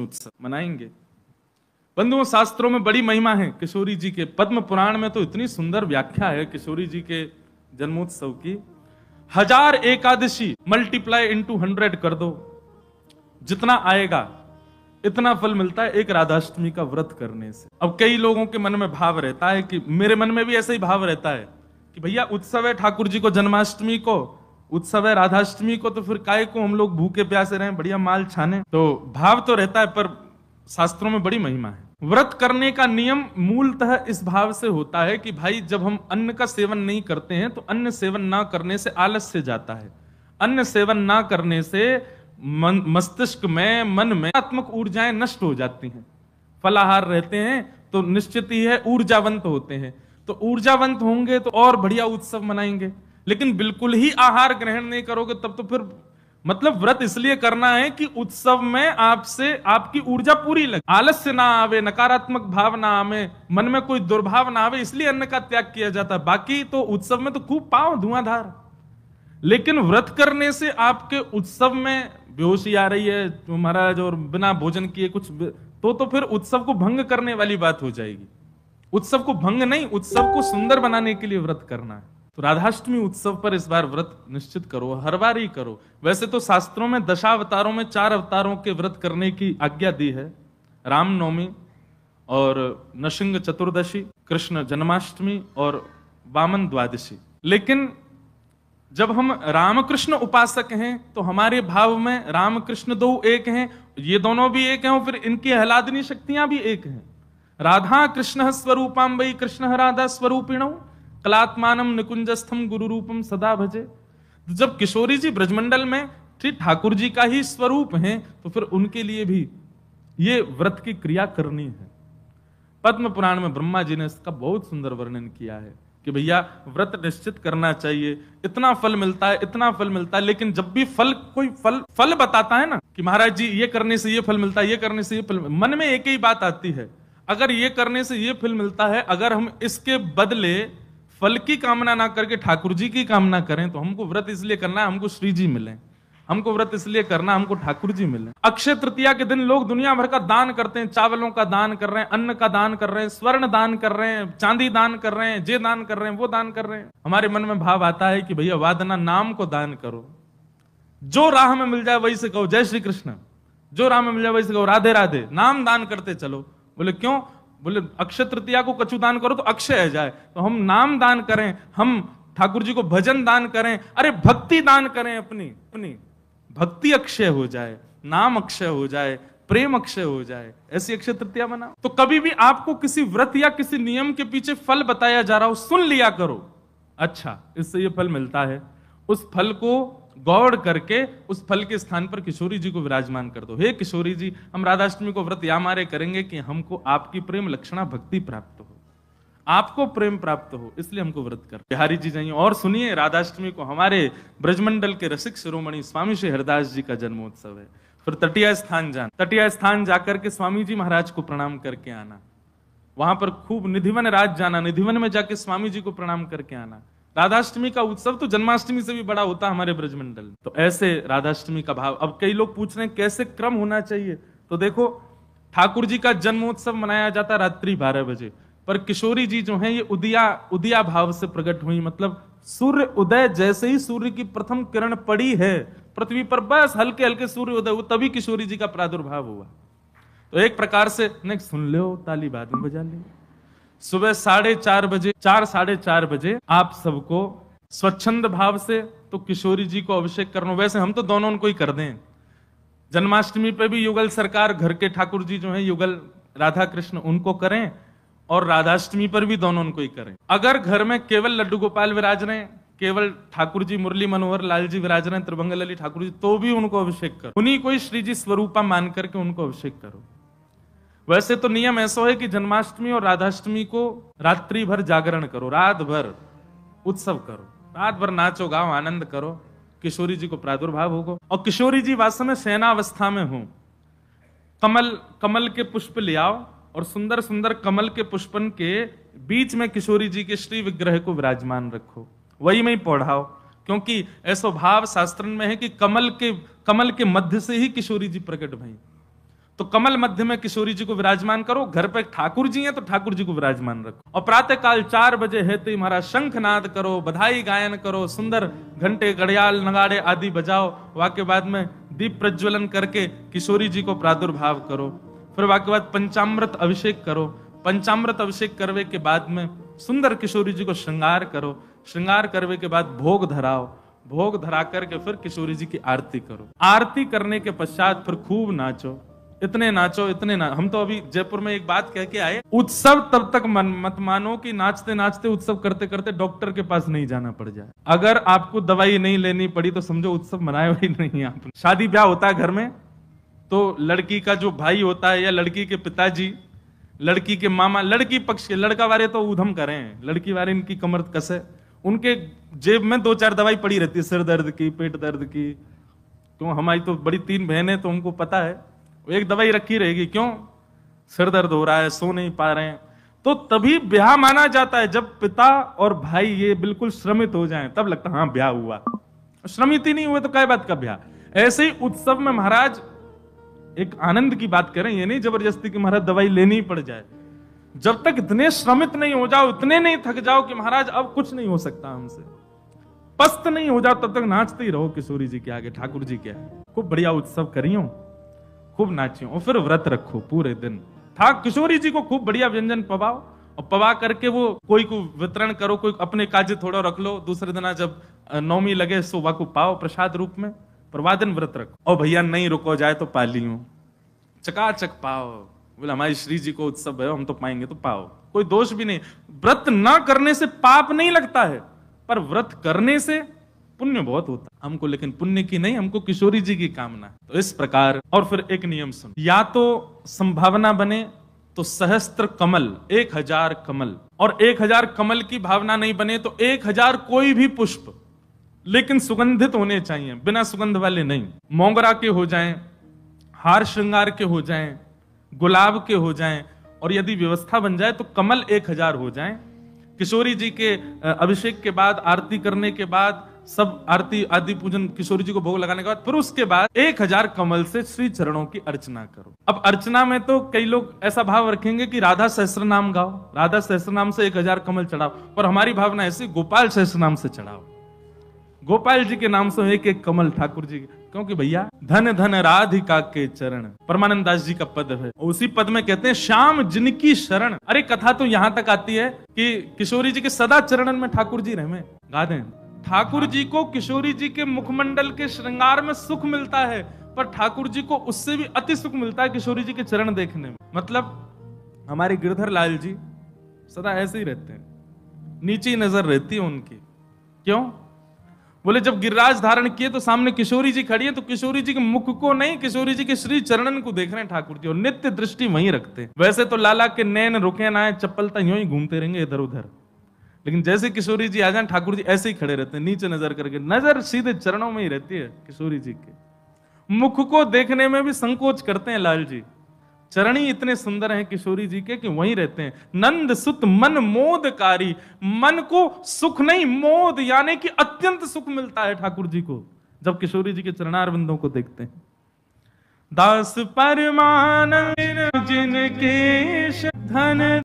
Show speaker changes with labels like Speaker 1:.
Speaker 1: पद्म उत्सव मनाएंगे बंधुओं शास्त्रों में बड़ी महिमा है किशोरी जी के पद्म पुराण में तो इतनी सुंदर व्याख्या है किशोरी जी के जन्मोत्सव की हजार एकादशी मल्टीप्लाई इंटू हंड्रेड कर दो जितना आएगा इतना फल मिलता है एक राधाष्टमी का व्रत करने से अब कई लोगों के मन में भाव रहता है कि मेरे मन में भी ऐसे ही भाव रहता है कि भैया उत्सव है ठाकुर जी को जन्माष्टमी को उत्सव है राधाष्टमी को तो फिर काय को हम लोग भूखे प्यासे रहे बढ़िया माल छाने तो भाव तो रहता है पर शास्त्रों में बड़ी महिमा है व्रत करने का नियम मूलतः इस भाव से होता है कि भाई जब हम अन्न का सेवन नहीं करते हैं तो अन्न सेवन ना करने से आलस्य जाता है अन्न सेवन ना करने से मन मस्तिष्क में मन में आत्मक ऊर्जाएं नष्ट हो जाती हैं फलाहार रहते हैं तो निश्चित ही है ऊर्जावंत होते हैं तो ऊर्जावंत होंगे तो और बढ़िया उत्सव मनाएंगे लेकिन बिल्कुल ही आहार ग्रहण नहीं करोगे तब तो फिर मतलब व्रत इसलिए करना है कि उत्सव में आपसे आपकी ऊर्जा पूरी लगे आलस्य ना आवे नकारात्मक भाव ना आवे मन में कोई दुर्भाव ना आवे इसलिए अन्न का त्याग किया जाता है बाकी तो उत्सव में तो खूब पाओ धुआंधार लेकिन व्रत करने से आपके उत्सव में बेहोशी आ रही है तो महाराज और बिना भोजन किए कुछ तो तो फिर उत्सव को भंग करने वाली बात हो जाएगी उत्सव को भंग नहीं उत्सव को सुंदर बनाने के लिए व्रत करना है तो राधाष्टमी उत्सव पर इस बार व्रत निश्चित करो हर बार ही करो वैसे तो शास्त्रों में दशावतारों में चार अवतारों के व्रत करने की आज्ञा दी है रामनवमी और नशिंग चतुर्दशी कृष्ण जन्माष्टमी और वामन द्वादशी लेकिन जब हम रामकृष्ण उपासक हैं तो हमारे भाव में रामकृष्ण दो एक हैं ये दोनों भी एक हैं और फिर इनकी हलादिनी शक्तियां भी एक हैं राधा कृष्ण स्वरूपां वही कृष्ण राधा स्वरूपिण कलात्मानम निकुंजस्थम गुरु रूपम सदा भजे तो जब किशोरी जी ब्रजमंडल में श्री ठाकुर जी का ही स्वरूप हैं तो फिर उनके लिए भी ये व्रत की क्रिया करनी है पद्म पुराण में ब्रह्मा जी ने इसका बहुत सुंदर वर्णन किया है कि भैया व्रत निश्चित करना चाहिए इतना फल मिलता है इतना फल मिलता है लेकिन जब भी फल कोई फल फल बताता है ना कि महाराज जी ये करने से ये फल मिलता है ये करने से ये फल मन में एक ही बात आती है अगर ये करने से ये फल मिलता है अगर हम इसके बदले फल की कामना ना करके ठाकुर जी की कामना करें तो हमको व्रत इसलिए करना है हमको श्री जी मिले हमको व्रत इसलिए करना हमको ठाकुर जी मिले अक्षय तृतीया के दिन लोग दुनिया भर का दान करते हैं चावलों का दान कर रहे हैं अन्न का दान कर रहे हैं स्वर्ण दान कर रहे हैं चांदी दान कर रहे हैं जे दान कर रहे हैं वो दान कर रहे हैं हमारे मन में भाव आता है कि भैया वादना नाम को दान करो जो राह में मिल जाए वही से कहो जय श्री कृष्ण जो राह में मिल जाए वही से कहो राधे राधे नाम दान करते चलो बोले क्यों बोले अक्षय तृतीया को कछु दान करो तो अक्षय जाए तो हम नाम दान करें हम ठाकुर जी को भजन दान करें अरे भक्ति दान करें अपनी अपनी भक्ति अक्षय हो जाए नाम अक्षय हो जाए प्रेम अक्षय हो जाए ऐसी अक्षय तृतीया बनाओ तो कभी भी आपको किसी व्रत या किसी नियम के पीछे फल बताया जा रहा हो सुन लिया करो अच्छा इससे ये फल मिलता है उस फल को गौड़ करके उस फल के स्थान पर किशोरी जी को विराजमान कर दो हे किशोरी जी हम राधाष्टमी को व्रत या मारे करेंगे कि हमको आपकी प्रेम लक्षणा भक्ति प्राप्त हो आपको प्रेम प्राप्त हो इसलिए हमको व्रत कर बिहारी जी जाइए और सुनिए राधाष्टमी को हमारे ब्रजमंडल के रसिक शिरोमणि स्वामी श्री हरदास जी का जन्मोत्सव है फिर तटिया स्थान जाना तटिया स्थान जाकर के स्वामी जी महाराज को प्रणाम करके आना वहां पर खूब निधिवन राज जाना निधिवन में जाके स्वामी जी को प्रणाम करके आना राधाष्टमी का उत्सव तो जन्माष्टमी से भी बड़ा होता है हमारे ब्रजमंडल तो ऐसे राधाष्टमी का भाव अब कई लोग पूछ रहे हैं कैसे क्रम होना चाहिए तो देखो ठाकुर जी का जन्मोत्सव मनाया जाता है रात्रि बारह बजे पर किशोरी जी जो है ये उदिया उदिया भाव से प्रकट हुई मतलब सूर्य उदय जैसे ही सूर्य की प्रथम किरण पड़ी है पृथ्वी पर बस हल्के हल्के सूर्य उदय हुआ तभी किशोरी जी का प्रादुर्भाव हुआ तो एक प्रकार से नहीं सुन लो ताली बाद में बजा लिया सुबह साढ़े चार बजे चार साढ़े चार बजे आप सबको स्वच्छंद भाव से तो किशोरी जी को अभिषेक करना वैसे हम तो दोनों उनको ही कर दें जन्माष्टमी पे भी युगल सरकार घर के ठाकुर जी जो है युगल राधा कृष्ण उनको करें और राधाष्टमी पर भी दोनों उनको ही करें अगर घर में केवल लड्डू गोपाल विराज रहे केवल ठाकुर जी मुरली मनोहर लाल जी विराज रहे त्रिभंगल अली ठाकुर जी तो भी उनको अभिषेक करो उन्हीं को श्री जी स्वरूपा मान करके उनको अभिषेक करो वैसे तो नियम ऐसा है कि जन्माष्टमी और राधाष्टमी को रात्रि भर जागरण करो रात भर उत्सव करो रात भर नाचो गाओ आनंद करो किशोरी जी को प्रादुर्भाव होगा और किशोरी जी वास्तव में सेना अवस्था में हूं कमल कमल के पुष्प ले आओ और सुंदर सुंदर कमल के पुष्पन के बीच में किशोरी जी के श्री विग्रह को विराजमान रखो वही में ही पढ़ाओ क्योंकि ऐसा भाव शास्त्र में है कि कमल के कमल के मध्य से ही किशोरी जी प्रकट भई तो कमल मध्य में किशोरी जी को विराजमान करो घर पे ठाकुर जी हैं तो ठाकुर जी को विराजमान रखो और प्रातः काल चार बजे हमारा तो शंख नाद करो बधाई गायन करो सुंदर घंटे घड़ियाल नगाड़े आदि बजाओ वाक्य बाद में दीप प्रज्वलन करके किशोरी जी को प्रादुर्भाव करो फिर वाक्य बाद पंचामृत अभिषेक करो पंचामृत अभिषेक करवे के बाद में सुंदर किशोरी जी को श्रृंगार करो श्रृंगार करवे के बाद भोग धराओ भोग धरा करके फिर किशोरी जी की आरती करो आरती करने के पश्चात फिर खूब नाचो इतने नाचो इतने ना हम तो अभी जयपुर में एक बात कह के आए उत्सव तब तक मन मत मानो कि नाचते नाचते उत्सव करते करते डॉक्टर के पास नहीं जाना पड़ जाए अगर आपको दवाई नहीं लेनी पड़ी तो समझो उत्सव मनाया ही नहीं आपने शादी ब्याह होता है घर में तो लड़की का जो भाई होता है या लड़की के पिताजी लड़की के मामा लड़की पक्ष के लड़का वाले तो ऊधम करें लड़की वाले इनकी कमर कसे उनके जेब में दो चार दवाई पड़ी रहती है सिर दर्द की पेट दर्द की क्यों तो हमारी तो बड़ी तीन बहनें तो उनको पता है वो एक दवाई रखी रहेगी क्यों सिर दर्द हो रहा है सो नहीं पा रहे हैं तो तभी ब्याह माना जाता है जब पिता और भाई ये बिल्कुल श्रमित हो जाएं तब लगता हाँ ब्याह हुआ श्रमित ही नहीं हुए तो कई बात का ब्याह ऐसे ही उत्सव में महाराज एक आनंद की बात करें ये नहीं जबरदस्ती की महाराज दवाई लेनी पड़ जाए जब तक इतने श्रमित नहीं हो जाओ इतने नहीं थक जाओ कि महाराज अब कुछ नहीं हो सकता हमसे पस्त नहीं हो जाओ तब तक नाचते ही रहो किशोरी जी के आगे ठाकुर जी के खूब बढ़िया उत्सव करियो खूब नाचियो और फिर व्रत रखो पूरे दिन था किशोरी जी को खूब बढ़िया व्यंजन पवाओ और पवा करके वो कोई को वितरण करो कोई अपने काज थोड़ा रख लो दूसरे दिन जब नौमी लगे सो वाको पाओ प्रसाद रूप में प्रवादन व्रत रखो और भैया नहीं रुको जाए तो पा लियो चकाचक पाओ बोले हमारे श्री जी को उत्सव है हम तो पाएंगे तो पाओ कोई दोष भी नहीं व्रत ना करने से पाप नहीं लगता है पर व्रत करने से पुण्य बहुत होता हमको लेकिन पुण्य की नहीं हमको किशोरी जी की कामना तो इस प्रकार और फिर एक नियम सुन या तो संभावना बने तो सहस्त्र कमल एक हजार कमल और एक हजार कमल की भावना नहीं बने तो एक हजार कोई भी पुष्प लेकिन सुगंधित होने चाहिए बिना सुगंध वाले नहीं मोंगरा के हो जाएं हार श्रृंगार के हो जाएं गुलाब के हो जाएं और यदि व्यवस्था बन जाए तो कमल एक हजार हो जाएं किशोरी जी के अभिषेक के बाद आरती करने के बाद सब आरती आदि पूजन किशोरी जी को भोग लगाने के बाद फिर उसके बाद एक हजार कमल से श्री चरणों की अर्चना करो अब अर्चना में तो कई लोग ऐसा भाव रखेंगे कि राधा सहस्त्र नाम गाओ राधा सहस्त्र नाम से एक हजार कमल चढ़ाओ पर हमारी भावना ऐसी गोपाल सहस्त्र नाम से चढ़ाओ गोपाल जी के नाम से एक एक कमल ठाकुर जी क्योंकि भैया धन धन राधिका के चरण परमानंद दास जी का पद है उसी पद में कहते हैं श्याम जिनकी शरण अरे कथा तो यहाँ तक आती है कि किशोरी जी के सदा चरणन में ठाकुर जी रहे गा दें ठाकुर जी को किशोरी जी के मुखमंडल के श्रृंगार में सुख मिलता है पर ठाकुर जी को उससे भी अति सुख मिलता है किशोरी जी के चरण देखने में मतलब हमारे गिरधर लाल जी सदा ऐसे ही रहते हैं नीची नजर रहती है उनकी क्यों बोले जब गिरिराज धारण किए तो सामने किशोरी जी खड़ी है तो किशोरी जी के मुख को नहीं किशोरी जी के श्री चरणन को देख रहे हैं ठाकुर जी और नित्य दृष्टि वहीं रखते हैं वैसे तो लाला के नैन रुके ना चप्पल तो यूं ही घूमते रहेंगे इधर उधर लेकिन जैसे किशोरी जी आ जाए ठाकुर जी ऐसे ही खड़े रहते हैं नीचे नजर करके नजर सीधे चरणों में ही रहती है किशोरी जी के मुख को देखने में भी संकोच करते हैं लाल जी चरणी इतने सुंदर हैं किशोरी जी के कि वहीं रहते हैं नंद सुत मन मोदकारी मन को सुख नहीं मोद यानी कि अत्यंत सुख मिलता है ठाकुर जी को जब किशोरी जी के चरणार को देखते हैं दास परमानंद जिनके धन